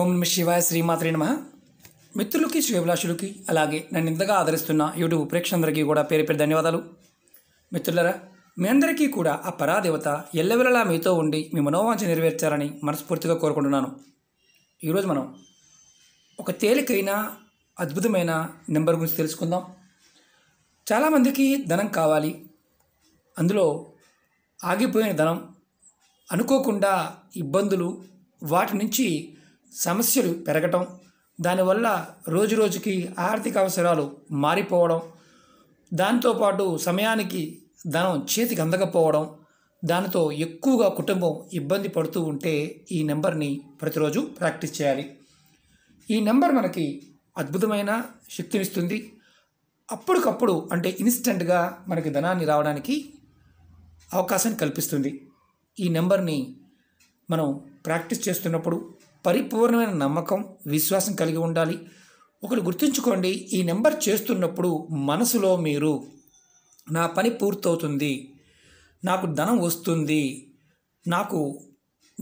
ఓం నమ శివాయ శ్రీమాత్రి నమ మిత్రులకి శ్రేభిలాషులకి అలాగే నన్ను ఇంతగా ఆదరిస్తున్న యూట్యూబ్ ప్రేక్షకులందరికీ కూడా పేరు పేరు ధన్యవాదాలు మిత్రులరా మీ అందరికీ కూడా ఆ పరాదేవత ఎల్లవెలలా మీతో ఉండి మీ మనోవాంఛ నెరవేర్చాలని మనస్ఫూర్తిగా కోరుకుంటున్నాను ఈరోజు మనం ఒక తేలికైన అద్భుతమైన నెంబర్ గురించి తెలుసుకుందాం చాలామందికి ధనం కావాలి అందులో ఆగిపోయిన ధనం అనుకోకుండా ఇబ్బందులు వాటి నుంచి సమస్యలు పెరగటం దానివల్ల రోజురోజుకి ఆర్థిక అవసరాలు మారిపోవడం దాంతోపాటు సమయానికి ధనం చేతికి అందకపోవడం దానితో ఎక్కువగా కుటుంబం ఇబ్బంది పడుతూ ఉంటే ఈ నెంబర్ని ప్రతిరోజు ప్రాక్టీస్ చేయాలి ఈ నెంబర్ మనకి అద్భుతమైన శక్తినిస్తుంది అప్పటికప్పుడు అంటే ఇన్స్టెంట్గా మనకి ధనాన్ని రావడానికి అవకాశం కల్పిస్తుంది ఈ నెంబర్ని మనం ప్రాక్టీస్ చేస్తున్నప్పుడు పరిపూర్ణమైన నమ్మకం విశ్వాసం కలిగి ఉండాలి ఒకరు గుర్తుంచుకోండి ఈ నెంబర్ చేస్తున్నప్పుడు మనసులో మీరు నా పని పూర్తవుతుంది నాకు ధనం వస్తుంది నాకు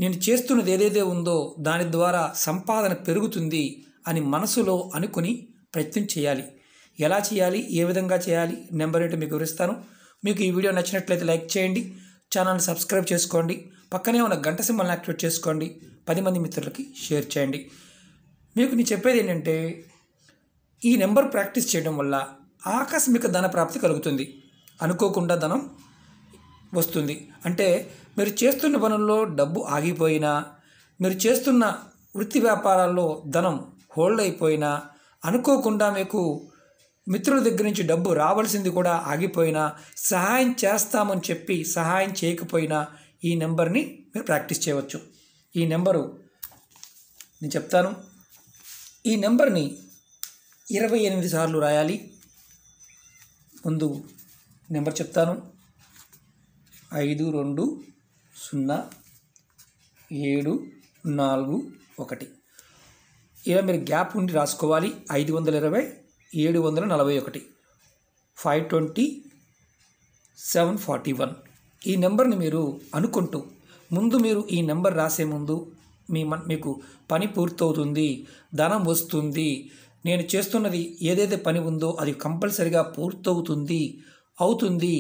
నేను చేస్తున్నది ఏదైతే ఉందో దాని ద్వారా సంపాదన పెరుగుతుంది అని మనసులో అనుకుని ప్రయత్నం చేయాలి ఎలా చేయాలి ఏ విధంగా చేయాలి నెంబర్ ఏంటో మీకు వివరిస్తాను మీకు ఈ వీడియో నచ్చినట్లయితే లైక్ చేయండి ఛానల్ని సబ్స్క్రైబ్ చేసుకోండి పక్కనే ఉన్న గంట సింబల్ని యాక్టివేట్ చేసుకోండి పది మంది మిత్రులకి షేర్ చేయండి మీకు నేను చెప్పేది ఏంటంటే ఈ నెంబర్ ప్రాక్టీస్ చేయడం వల్ల ఆకస్మిక ధన ప్రాప్తి కలుగుతుంది అనుకోకుండా ధనం వస్తుంది అంటే మీరు చేస్తున్న పనుల్లో డబ్బు ఆగిపోయినా మీరు చేస్తున్న వృత్తి వ్యాపారాల్లో ధనం హోల్డ్ అయిపోయినా అనుకోకుండా మీకు మిత్రుల దగ్గర నుంచి డబ్బు రావాల్సింది కూడా ఆగిపోయినా సహాయం చేస్తామని చెప్పి సహాయం చేయకపోయినా ఈ నెంబర్ని మీరు ప్రాక్టీస్ చేయవచ్చు ఈ నెంబరు నేను చెప్తాను ఈ నెంబర్ని ఇరవై ఎనిమిది సార్లు రాయాలి ముందు నెంబర్ చెప్తాను ఐదు రెండు సున్నా ఏడు నాలుగు ఒకటి ఇలా మీరు గ్యాప్ ఉండి రాసుకోవాలి ఐదు వందల ఇరవై ఏడు వందల నలభై ఒకటి five twenty seven forty one ఈ నెంబర్ని మీరు అనుకుంటూ ముందు మీరు ఈ నెంబర్ రాసే ముందు మీ మీకు పని పూర్తవుతుంది ధనం వస్తుంది నేను చేస్తున్నది ఏదైతే పని ఉందో అది కంపల్సరిగా పూర్తవుతుంది అవుతుంది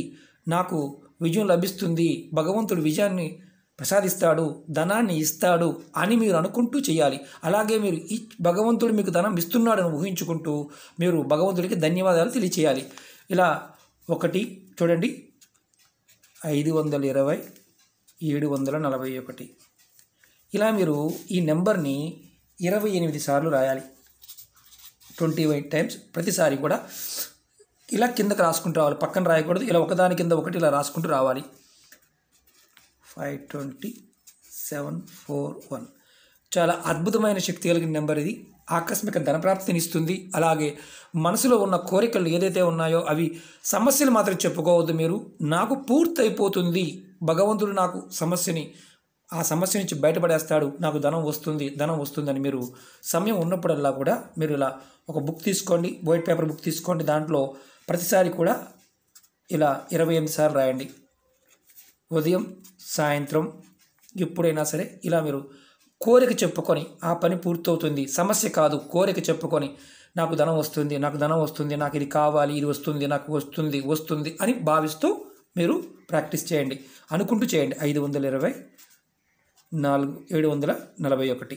నాకు విజయం లభిస్తుంది భగవంతుడు విజయాన్ని ప్రసాదిస్తాడు ధనాన్ని ఇస్తాడు అని మీరు అనుకుంటూ చేయాలి అలాగే మీరు ఈ భగవంతుడు మీకు ధనం ఇస్తున్నాడని ఊహించుకుంటూ మీరు భగవంతుడికి ధన్యవాదాలు తెలియచేయాలి ఇలా ఒకటి చూడండి ఐదు వందల ఇరవై ఏడు వందల నలభై ఒకటి ఇలా మీరు ఈ నెంబర్ని ఇరవై ఎనిమిది సార్లు రాయాలి ట్వంటీ ఎయిట్ టైమ్స్ ప్రతిసారి కూడా ఇలా కిందకు రాసుకుంటూ రావాలి పక్కన రాయకూడదు ఇలా ఒకదాని కింద ఒకటి ఇలా రాసుకుంటూ రావాలి five twenty seven four one చాలా అద్భుతమైన శక్తి కలిగిన నెంబర్ ఇది ఆకస్మిక ధనప్రాప్తిని ఇస్తుంది అలాగే మనసులో ఉన్న కోరికలు ఏదైతే ఉన్నాయో అవి సమస్యలు మాత్రం చెప్పుకోవద్దు మీరు నాకు పూర్తయిపోతుంది భగవంతుడు నాకు సమస్యని ఆ సమస్య నుంచి బయటపడేస్తాడు నాకు ధనం వస్తుంది ధనం వస్తుందని మీరు సమయం ఉన్నప్పుడల్లా కూడా మీరు ఇలా ఒక బుక్ తీసుకోండి వైట్ పేపర్ బుక్ తీసుకోండి దాంట్లో ప్రతిసారి కూడా ఇలా ఇరవై ఎనిమిది సార్లు రాయండి ఉదయం సాయంత్రం ఎప్పుడైనా సరే ఇలా మీరు కోరిక చెప్పుకొని ఆ పని పూర్తవుతుంది సమస్య కాదు కోరిక చెప్పుకొని నాకు ధనం వస్తుంది నాకు ధనం వస్తుంది నాకు ఇది కావాలి ఇది వస్తుంది నాకు వస్తుంది వస్తుంది అని భావిస్తూ మీరు ప్రాక్టీస్ చేయండి అనుకుంటూ చేయండి ఐదు వందల ఇరవై నాలుగు ఏడు వందల నలభై ఒకటి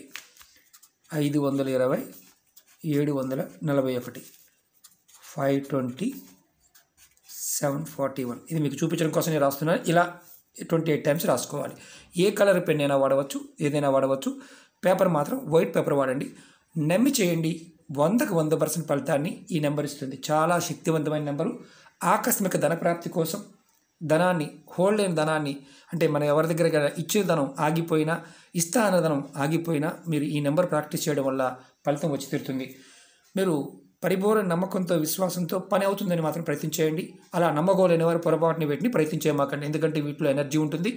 ఐదు వందల ఇరవై ఏడు వందల నలభై ఒకటి five twenty seven forty one ఇది మీకు చూపించడం కోసం నేను రాస్తున్నాను ఇలా ట్వంటీ ఎయిట్ టైమ్స్ రాసుకోవాలి ఏ కలర్ పెన్ అయినా వాడవచ్చు ఏదైనా వాడవచ్చు పేపర్ మాత్రం వైట్ పేపర్ వాడండి నమ్మి చేయండి వందకు వంద పర్సెంట్ ఫలితాన్ని ఈ నెంబర్ ఇస్తుంది చాలా శక్తివంతమైన నెంబరు ఆకస్మిక ధన ప్రాప్తి కోసం ధనాన్ని హోల్డ్ అయిన ధనాన్ని అంటే మనం ఎవరి దగ్గర ఇచ్చే ధనం ఆగిపోయినా ఇస్తా అన్న ధనం ఆగిపోయినా మీరు ఈ నెంబర్ ప్రాక్టీస్ చేయడం వల్ల ఫలితం వచ్చి తీరుతుంది మీరు పరిపూర్ణ నమ్మకంతో విశ్వాసంతో పని అవుతుందని మాత్రం ప్రయత్నం చేయండి అలా నమ్మగోలేని వారు పొరపాటుని వీటిని ప్రయత్నం చేయమాకండి ఎందుకంటే వీటిలో ఎనర్జీ ఉంటుంది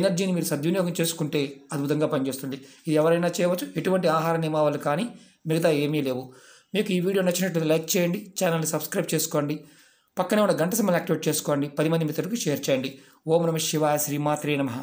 ఎనర్జీని మీరు సద్వినియోగం చేసుకుంటే అద్భుతంగా పనిచేస్తుంది ఇది ఎవరైనా చేయవచ్చు ఎటువంటి ఆహార నియమాలు కానీ మిగతా ఏమీ లేవు మీకు ఈ వీడియో నచ్చినట్టు లైక్ చేయండి ఛానల్ని సబ్స్క్రైబ్ చేసుకోండి పక్కనే ఉన్న గంట సమయం యాక్టివేట్ చేసుకోండి పది మంది మిత్రులకు షేర్ చేయండి ఓం నమ శివాయ శ్రీమాత్రే నమ